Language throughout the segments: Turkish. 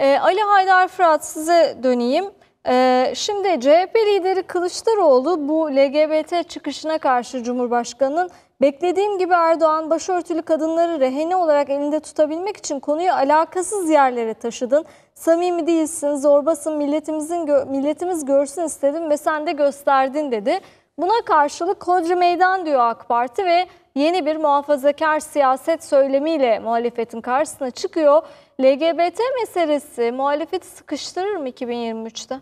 Ee, Ali Haydar Fırat size döneyim. Ee, şimdi CHP lideri Kılıçdaroğlu bu LGBT çıkışına karşı Cumhurbaşkanı'nın beklediğim gibi Erdoğan başörtülü kadınları rehine olarak elinde tutabilmek için konuyu alakasız yerlere taşıdın. Samimi değilsin, zorbasın, milletimizin gö milletimiz görsün istedim ve sen de gösterdin dedi. Buna karşılık Kodri Meydan diyor AK Parti ve yeni bir muhafazakar siyaset söylemiyle muhalefetin karşısına çıkıyor. LGBT meselesi muhalefeti sıkıştırır mı 2023'te?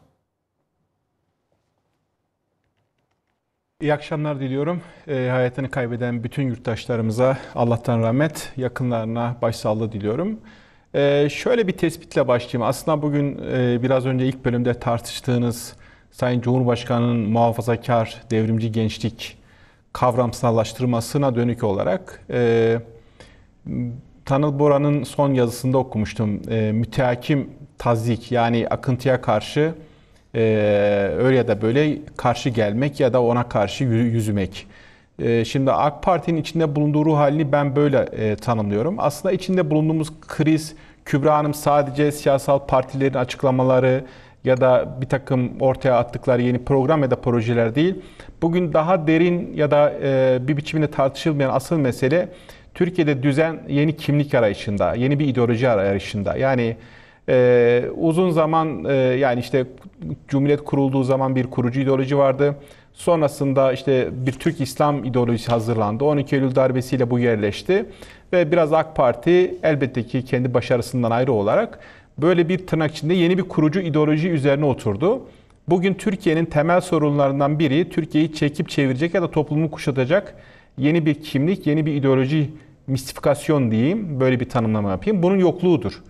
İyi akşamlar diliyorum. E, hayatını kaybeden bütün yurttaşlarımıza Allah'tan rahmet, yakınlarına başsağlığı diliyorum. E, şöyle bir tespitle başlayayım. Aslında bugün e, biraz önce ilk bölümde tartıştığınız Sayın Cumhurbaşkanı'nın muhafazakar, devrimci gençlik kavramsallaştırmasına dönük olarak e, Tanıl Bora'nın son yazısında okumuştum. E, müteakim tazik yani akıntıya karşı e, öyle ya da böyle karşı gelmek ya da ona karşı yüzümek. E, şimdi AK Parti'nin içinde bulunduğu ruh halini ben böyle e, tanımlıyorum. Aslında içinde bulunduğumuz kriz, Kübra Hanım sadece siyasal partilerin açıklamaları, ya da bir takım ortaya attıkları yeni program ya da projeler değil. Bugün daha derin ya da e, bir biçimde tartışılmayan asıl mesele Türkiye'de düzen yeni kimlik arayışında, yeni bir ideoloji arayışında. Yani e, uzun zaman e, yani işte Cumhuriyet kurulduğu zaman bir kurucu ideoloji vardı. Sonrasında işte bir Türk İslam ideolojisi hazırlandı. 12 Eylül darbesiyle bu yerleşti. Ve biraz AK Parti elbette ki kendi başarısından ayrı olarak böyle bir tırnak içinde yeni bir kurucu ideoloji üzerine oturdu. Bugün Türkiye'nin temel sorunlarından biri Türkiye'yi çekip çevirecek ya da toplumu kuşatacak yeni bir kimlik, yeni bir ideoloji, mistifikasyon diyeyim. Böyle bir tanımlama yapayım. Bunun yokluğudur.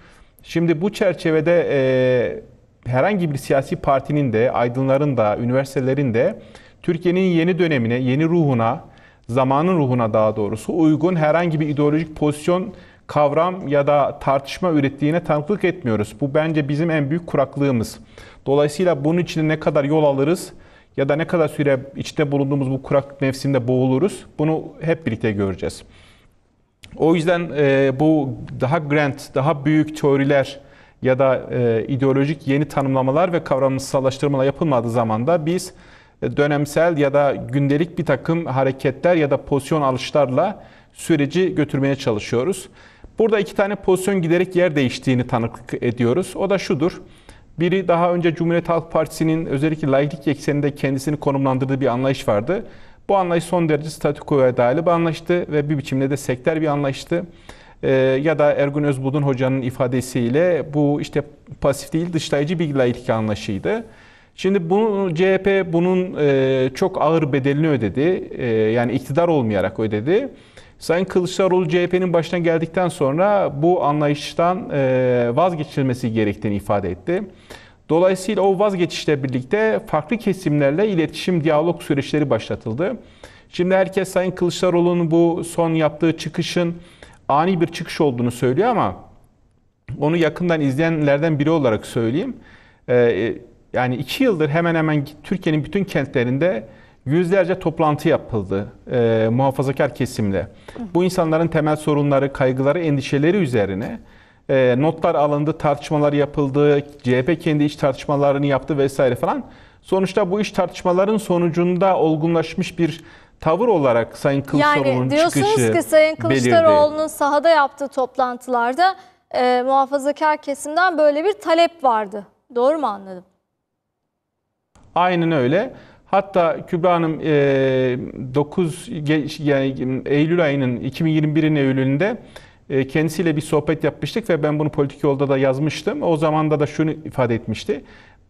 Şimdi bu çerçevede e, herhangi bir siyasi partinin de, aydınların da, üniversitelerin de Türkiye'nin yeni dönemine, yeni ruhuna, zamanın ruhuna daha doğrusu uygun herhangi bir ideolojik pozisyon kavram ya da tartışma ürettiğine tanıklık etmiyoruz. Bu bence bizim en büyük kuraklığımız. Dolayısıyla bunun için ne kadar yol alırız ya da ne kadar süre içte bulunduğumuz bu kurak mevsimde boğuluruz bunu hep birlikte göreceğiz. O yüzden e, bu daha grand, daha büyük teoriler ya da e, ideolojik yeni tanımlamalar ve kavramsallaştırmalar yapılmadığı zaman da biz e, dönemsel ya da gündelik bir takım hareketler ya da pozisyon alışlarla süreci götürmeye çalışıyoruz. Burada iki tane pozisyon giderek yer değiştiğini tanıklık ediyoruz. O da şudur. Biri daha önce Cumhuriyet Halk Partisi'nin özellikle laiklik ekseninde kendisini konumlandırdığı bir anlayış vardı. Bu anlayış son derece statükoya dayalı bir anlaştı ve bir biçimde de sekter bir anlaştı. Ee, ya da Ergun Özbudun hocanın ifadesiyle bu işte pasif değil dışlayıcı bir laiklik anlayışıydı. Şimdi bunu CHP bunun e, çok ağır bedelini ödedi. E, yani iktidar olmayarak ödedi. Sayın Kılıçdaroğlu CHP'nin başına geldikten sonra bu anlayıştan e, vazgeçilmesi gerektiğini ifade etti. Dolayısıyla o vazgeçişle birlikte farklı kesimlerle iletişim, diyalog süreçleri başlatıldı. Şimdi herkes Sayın Kılıçdaroğlu'nun bu son yaptığı çıkışın ani bir çıkış olduğunu söylüyor ama onu yakından izleyenlerden biri olarak söyleyeyim. E, e, yani iki yıldır hemen hemen Türkiye'nin bütün kentlerinde Yüzlerce toplantı yapıldı e, muhafazakar kesimle. Bu insanların temel sorunları, kaygıları, endişeleri üzerine e, notlar alındı, tartışmalar yapıldı, CHP kendi iç tartışmalarını yaptı vesaire falan. Sonuçta bu iş tartışmaların sonucunda olgunlaşmış bir tavır olarak Sayın Kılıçdaroğlu'nun yani çıkışı belirdi. diyorsunuz ki Sayın Kılıçdaroğlu'nun sahada yaptığı toplantılarda e, muhafazakar kesimden böyle bir talep vardı. Doğru mu anladım? Aynen öyle. Hatta Kübra Hanım 9 e, yani Eylül ayının 2021'in Eylül'ünde e, kendisiyle bir sohbet yapmıştık ve ben bunu politik yolda da yazmıştım. O zamanda da şunu ifade etmişti.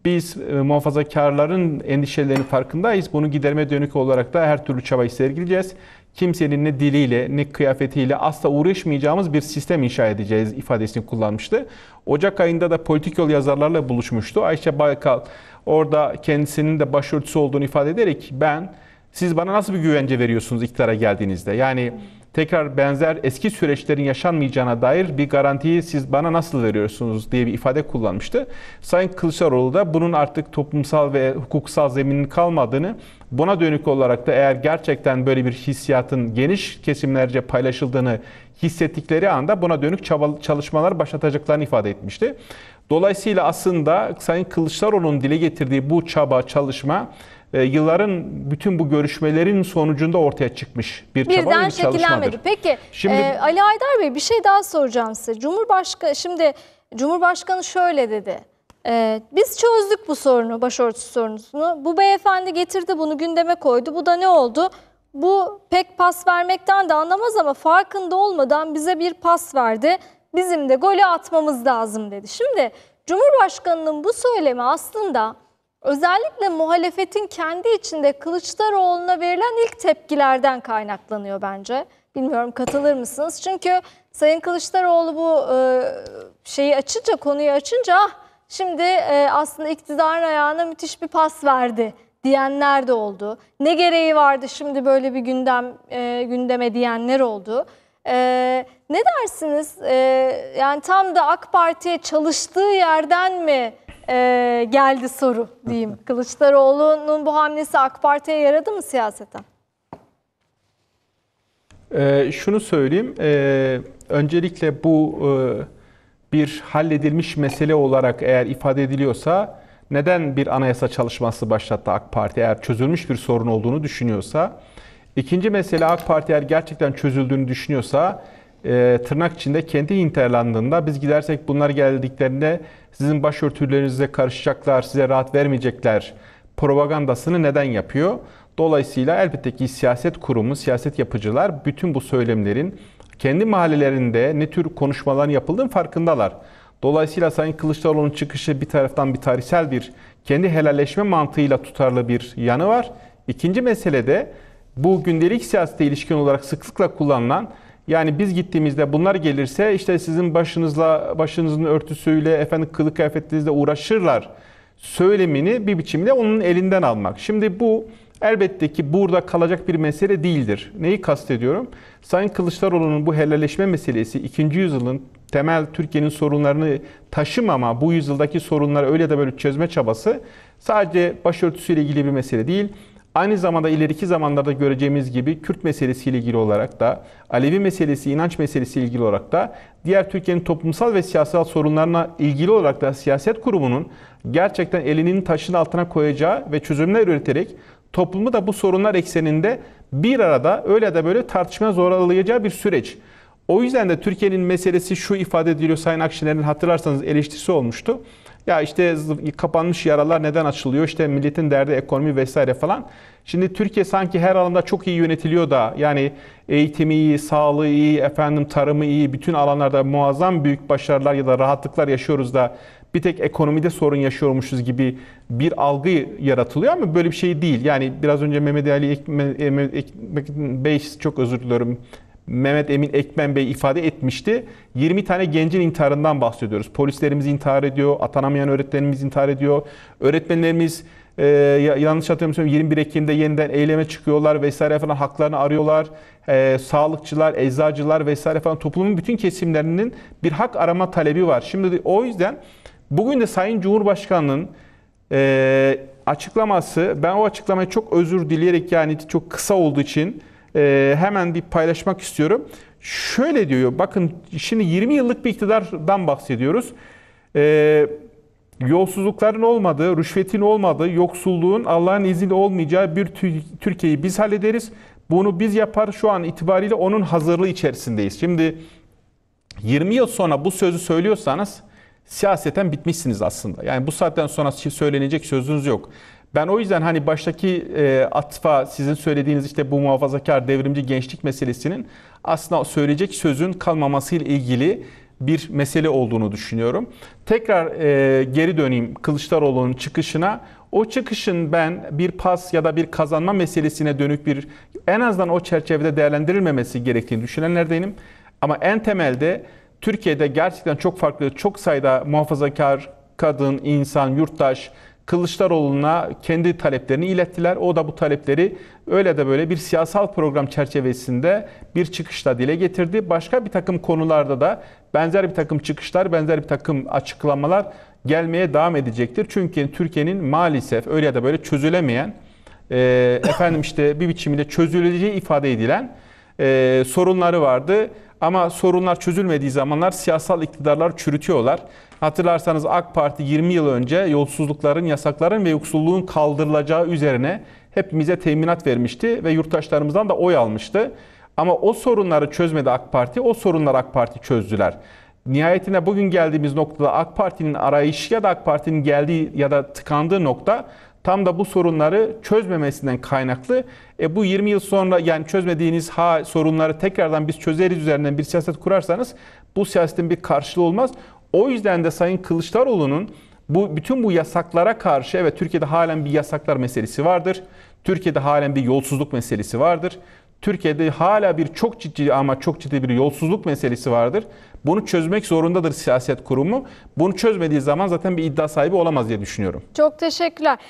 Biz e, muhafazakarların endişelerinin farkındayız. Bunu giderme dönük olarak da her türlü çabayı sergileyeceğiz. Kimsenin ne diliyle ne kıyafetiyle asla uğraşmayacağımız bir sistem inşa edeceğiz ifadesini kullanmıştı. Ocak ayında da politik yol yazarlarla buluşmuştu. Ayşe Baykal orada kendisinin de başörtüsü olduğunu ifade ederek ben siz bana nasıl bir güvence veriyorsunuz iktidara geldiğinizde? Yani tekrar benzer eski süreçlerin yaşanmayacağına dair bir garantiyi siz bana nasıl veriyorsunuz diye bir ifade kullanmıştı. Sayın Kılıçdaroğlu da bunun artık toplumsal ve hukuksal zeminin kalmadığını buna dönük olarak da eğer gerçekten böyle bir hissiyatın geniş kesimlerce paylaşıldığını hissettikleri anda buna dönük çalışmalar başlatacaklarını ifade etmişti. Dolayısıyla aslında Sayın Kılıçdaroğlu'nun dile getirdiği bu çaba, çalışma e, yılların bütün bu görüşmelerin sonucunda ortaya çıkmış bir çaba ve bir çalışmadır. Peki şimdi, e, Ali Aydar Bey bir şey daha soracağım size. Cumhurbaşkanı şimdi Cumhurbaşkanı şöyle dedi. E, biz çözdük bu sorunu, başörtüsü sorununu. Bu beyefendi getirdi bunu gündeme koydu. Bu da ne oldu? Bu pek pas vermekten de anlamaz ama farkında olmadan bize bir pas verdi. Bizim de golü atmamız lazım dedi. Şimdi Cumhurbaşkanının bu söylemi aslında Özellikle muhalefetin kendi içinde Kılıçdaroğlu'na verilen ilk tepkilerden kaynaklanıyor bence. Bilmiyorum katılır mısınız? Çünkü Sayın Kılıçdaroğlu bu e, şeyi açınca, konuyu açınca ah, şimdi e, aslında iktidarın ayağına müthiş bir pas verdi diyenler de oldu. Ne gereği vardı şimdi böyle bir gündem e, gündeme diyenler oldu. ne dersiniz? yani tam da AK Parti'ye çalıştığı yerden mi e, geldi soru diyeyim. Kılıçdaroğlu'nun bu hamlesi AK Parti'ye yaradı mı siyaseten? E, şunu söyleyeyim. E, öncelikle bu e, bir halledilmiş mesele olarak eğer ifade ediliyorsa neden bir anayasa çalışması başlattı AK Parti eğer çözülmüş bir sorun olduğunu düşünüyorsa? İkinci mesele AK Parti eğer gerçekten çözüldüğünü düşünüyorsa e, tırnak içinde kendi interlandında biz gidersek bunlar geldiklerinde sizin başörtülerinize karışacaklar, size rahat vermeyecekler propagandasını neden yapıyor? Dolayısıyla elbette ki siyaset kurumu, siyaset yapıcılar bütün bu söylemlerin kendi mahallelerinde ne tür konuşmaların yapıldığının farkındalar. Dolayısıyla Sayın Kılıçdaroğlu'nun çıkışı bir taraftan bir tarihsel bir kendi helalleşme mantığıyla tutarlı bir yanı var. İkinci mesele de bu gündelik siyasete ilişkin olarak sıklıkla kullanılan yani biz gittiğimizde bunlar gelirse işte sizin başınızla başınızın örtüsüyle efendim kılık kıyafetinizle uğraşırlar söylemini bir biçimde onun elinden almak. Şimdi bu elbette ki burada kalacak bir mesele değildir. Neyi kastediyorum? Sayın Kılıçdaroğlu'nun bu helalleşme meselesi 2. yüzyılın temel Türkiye'nin sorunlarını taşımama, bu yüzyıldaki sorunları öyle de böyle çözme çabası sadece başörtüsüyle ilgili bir mesele değil. Aynı zamanda ileriki zamanlarda göreceğimiz gibi Kürt meselesiyle ilgili olarak da, Alevi meselesi, inanç meselesiyle ilgili olarak da, diğer Türkiye'nin toplumsal ve siyasal sorunlarına ilgili olarak da siyaset kurumunun gerçekten elinin taşın altına koyacağı ve çözümler üreterek toplumu da bu sorunlar ekseninde bir arada öyle de böyle tartışmaya zorlayacağı bir süreç. O yüzden de Türkiye'nin meselesi şu ifade ediliyor Sayın Akşener'in hatırlarsanız eleştirisi olmuştu. Ya işte kapanmış yaralar neden açılıyor? İşte milletin derdi ekonomi vesaire falan. Şimdi Türkiye sanki her alanda çok iyi yönetiliyor da yani eğitimi iyi, sağlığı iyi, efendim tarımı iyi, bütün alanlarda muazzam büyük başarılar ya da rahatlıklar yaşıyoruz da bir tek ekonomide sorun yaşıyormuşuz gibi bir algı yaratılıyor ama böyle bir şey değil. Yani biraz önce Mehmet Ali Ekmek Bey çok özür diliyorum Mehmet Emin Ekmen Bey ifade etmişti. 20 tane gencin intiharından bahsediyoruz. Polislerimiz intihar ediyor, atanamayan öğretmenimiz intihar ediyor. Öğretmenlerimiz e, yanlış hatırlamıyorsam 21 Ekim'de yeniden eyleme çıkıyorlar vesaire falan haklarını arıyorlar. E, sağlıkçılar, eczacılar vesaire falan toplumun bütün kesimlerinin bir hak arama talebi var. Şimdi o yüzden bugün de Sayın Cumhurbaşkanı'nın e, açıklaması ben o açıklamayı çok özür dileyerek yani çok kısa olduğu için e, hemen bir paylaşmak istiyorum. Şöyle diyor, bakın şimdi 20 yıllık bir iktidardan bahsediyoruz. E, yolsuzlukların olmadığı, rüşvetin olmadığı, yoksulluğun Allah'ın izniyle olmayacağı bir Türkiye'yi biz hallederiz. Bunu biz yapar şu an itibariyle onun hazırlığı içerisindeyiz. Şimdi 20 yıl sonra bu sözü söylüyorsanız siyaseten bitmişsiniz aslında. Yani bu saatten sonra söylenecek sözünüz yok. Ben o yüzden hani baştaki e, atfa sizin söylediğiniz işte bu muhafazakar devrimci gençlik meselesinin aslında söyleyecek sözün kalmamasıyla ilgili bir mesele olduğunu düşünüyorum. Tekrar e, geri döneyim Kılıçdaroğlu'nun çıkışına. O çıkışın ben bir pas ya da bir kazanma meselesine dönük bir en azından o çerçevede değerlendirilmemesi gerektiğini düşünenlerdenim. Ama en temelde Türkiye'de gerçekten çok farklı, çok sayıda muhafazakar kadın, insan, yurttaş, Kılıçdaroğlu'na kendi taleplerini ilettiler. O da bu talepleri öyle de böyle bir siyasal program çerçevesinde bir çıkışla dile getirdi. Başka bir takım konularda da benzer bir takım çıkışlar, benzer bir takım açıklamalar gelmeye devam edecektir. Çünkü Türkiye'nin maalesef öyle ya da böyle çözülemeyen, e, efendim işte bir biçimde çözüleceği ifade edilen e, sorunları vardı. Ama sorunlar çözülmediği zamanlar siyasal iktidarlar çürütüyorlar. Hatırlarsanız AK Parti 20 yıl önce yolsuzlukların, yasakların ve yoksulluğun kaldırılacağı üzerine hepimize teminat vermişti ve yurttaşlarımızdan da oy almıştı. Ama o sorunları çözmedi AK Parti, o sorunları AK Parti çözdüler. Nihayetinde bugün geldiğimiz noktada AK Parti'nin arayışı ya da AK Parti'nin geldiği ya da tıkandığı nokta tam da bu sorunları çözmemesinden kaynaklı. E bu 20 yıl sonra yani çözmediğiniz ha sorunları tekrardan biz çözeriz üzerinden bir siyaset kurarsanız bu siyasetin bir karşılığı olmaz. O yüzden de Sayın Kılıçdaroğlu'nun bu bütün bu yasaklara karşı evet Türkiye'de halen bir yasaklar meselesi vardır. Türkiye'de halen bir yolsuzluk meselesi vardır. Türkiye'de hala bir çok ciddi ama çok ciddi bir yolsuzluk meselesi vardır. Bunu çözmek zorundadır siyaset kurumu. Bunu çözmediği zaman zaten bir iddia sahibi olamaz diye düşünüyorum. Çok teşekkürler.